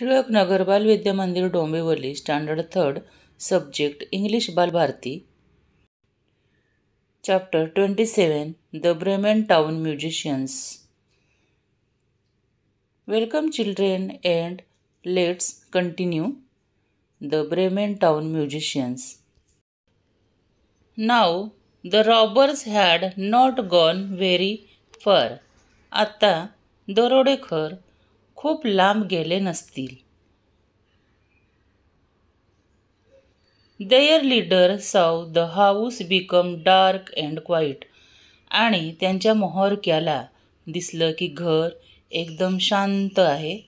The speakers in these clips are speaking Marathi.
Tilak Nagar Balvidya Mandir Dombivli standard third subject English Balbharati chapter twenty seven the Bremen town musicians welcome children and let's continue the Bremen town musicians नाव the robbers had not gone very far आत्ता दरोडेखर खूप लांब गेले नसतील their leader saw the house become dark and quiet आणि त्यांच्या मोहरक्याला दिसलं की घर एकदम शांत आहे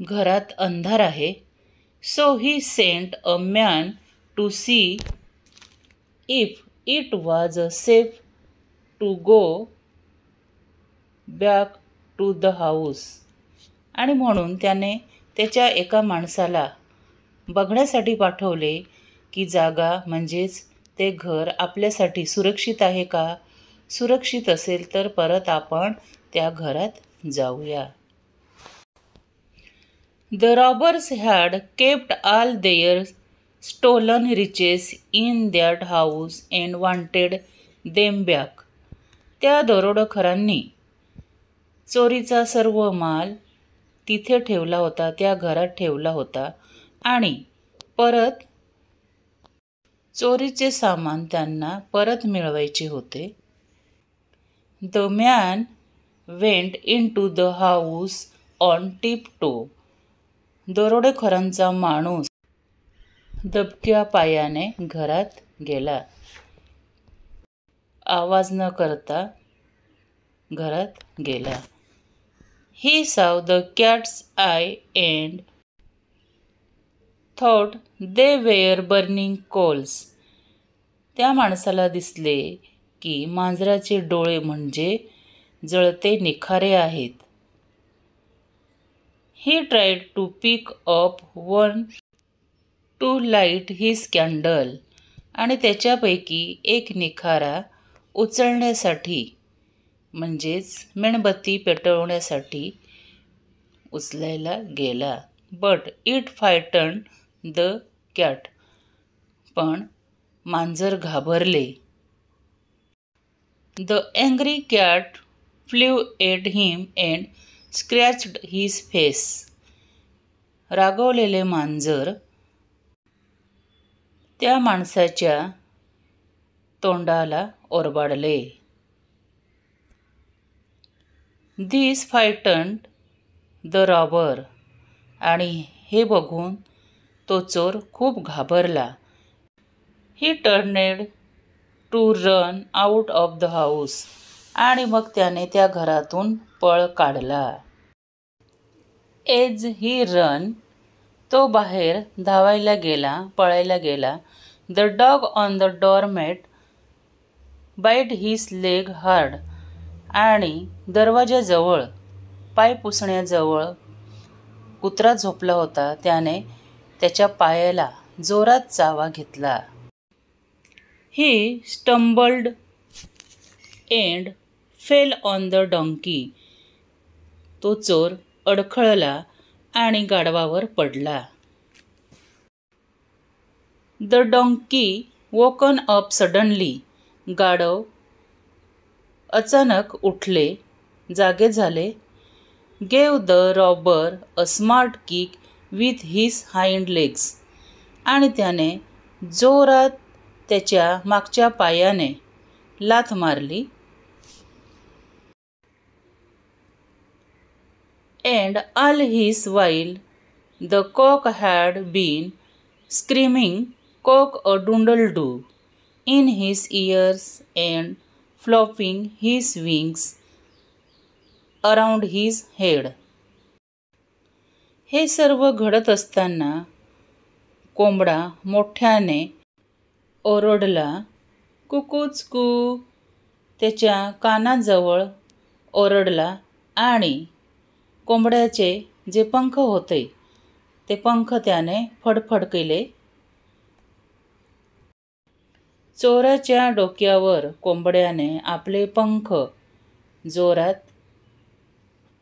घरात अंधार आहे so he sent a man to see if it was a safe to go back to the house आणि म्हणून त्याने त्याच्या एका माणसाला बघण्यासाठी पाठवले की जागा म्हणजेच ते घर आपल्यासाठी सुरक्षित आहे का सुरक्षित असेल तर परत आपण त्या घरात जाऊया the robbers had kept all their stolen riches in that house and wanted them back त्या दरोडोखरांनी चोरीचा सर्व माल तिथे ठेवला होता त्या घरात ठेवला होता आणि परत चोरीचे सामान त्यांना परत मिळवायचे होते the man went in to the house on tiptoe दरोडेखोरांचा माणूस दबक्या पायाने घरात गेला आवाज न करता घरात गेला He saw the cat's eye and thought they were burning coals त्या माणसाला दिसले की मांजराचे डोळे म्हणजे जळते निखारे आहेत he tried to pick up one to light his candle आणि त्याच्यापैकी एक निखारा उचलण्यासाठी म्हणजेच मेणबत्ती पेटवण्यासाठी उचलायला गेला but it frighten the cat पण मांजर घाबरले the angry cat flew at him and scratched his face रागवलेले मांजर त्या माणसाच्या तोंडाला ओरबाडले दिस फायटंट द रॉबर आणि हे बघून तो चोर खूप घाबरला he turned to run out of the house आणि मग त्याने त्या घरातून पळ काढला एज ही रन तो बाहेर धावायला गेला पळायला गेला the dog on the doormat bite his leg hard आणि दरवाजाजवळ पाय पुसण्याजवळ कुत्रा झोपला होता त्याने त्याच्या पायाला जोरात चावा घेतला he stumbled and fell on the donkey तो चोर अडखळला आणि गाढवावर पडला the donkey woken up suddenly गाढव अचानक उठले जागे झाले gave the robber a smart kick with his hind legs आणि त्याने जोरात त्याच्या मागच्या पायाने लाथ मारली and all this while the cock had been screaming cock a doodle doo in his ears and flapping his wings around his head हे सर्व घडत असताना कोंबडा मोठ्याने ओरडला कुकूच कू त्याच्या कानाजवळ ओरडला आणि कोंबड्याचे जे पंख होते ते पंख त्याने फडफड केले। चोराच्या डोक्यावर कोंबड्याने आपले पंख जोरात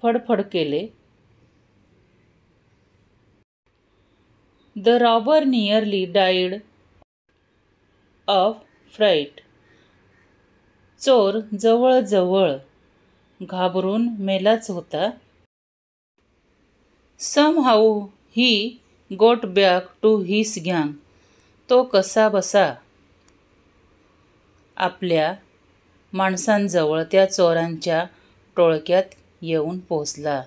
फडफड केले the robber nearly died of fright चोर जवळजवळ घाबरून मेलाच होता सम हाऊ ही गोट बॅक टू हिस गँग तो कसा बसा आपल्या माणसांजवळ त्या चोरांच्या टोळक्यात येऊन पोहोचला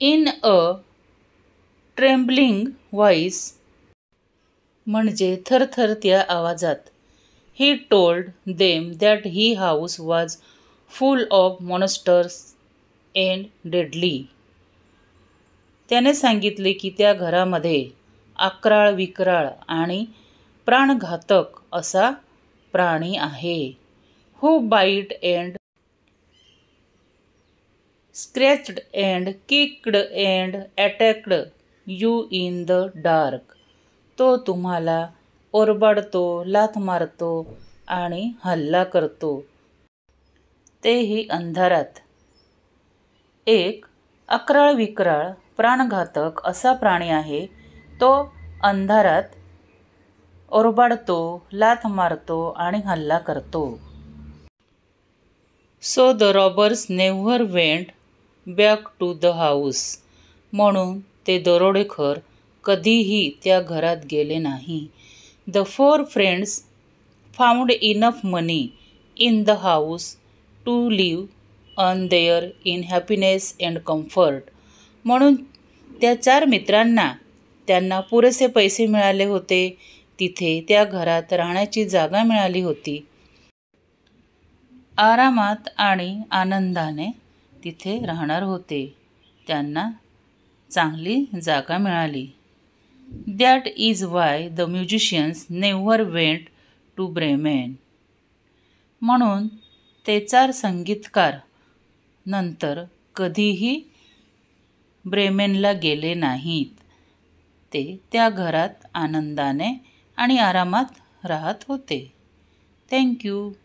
इन अ ट्रेम्बलिंग व्हॉइस म्हणजे थरथर त्या आवाजात he told them that the house was full of monsters and deadly त्याने सांगितले की त्या घरामध्ये आक्राळ विक्राळ आणि प्राणघातक असा प्राणी आहे हू हो bite and scratched and kicked and attacked you in the dark तो तुम्हाला ओरबाडतो लाथ मारतो आणि हल्ला करतो तेही अंधारात एक अकराळ विक्राळ प्राणघातक असा प्राणी आहे तो अंधारात ओरबाडतो लाथ मारतो आणि हल्ला करतो so the robbers never went back to the house म्हणून ते दरोडेखोर कधीही त्या घरात गेले नाही the four friends found enough money in the house to live on there in happiness and comfort म्हणून त्या चार मित्रांना त्यांना पुरेसे पैसे मिळाले होते तिथे त्या घरात राहण्याची जागा मिळाली होती आरामात आणि आनंदाने तिथे राहणार होते त्यांना चांगली जागा मिळाली that is why the musicians never went to Bremen म्हणून ते चार संगीतकार नंतर कधीही ब्रेमेनला गेले नाहीत ते त्या घरात आनंदाने आणि आरामात राहत होते थँक्यू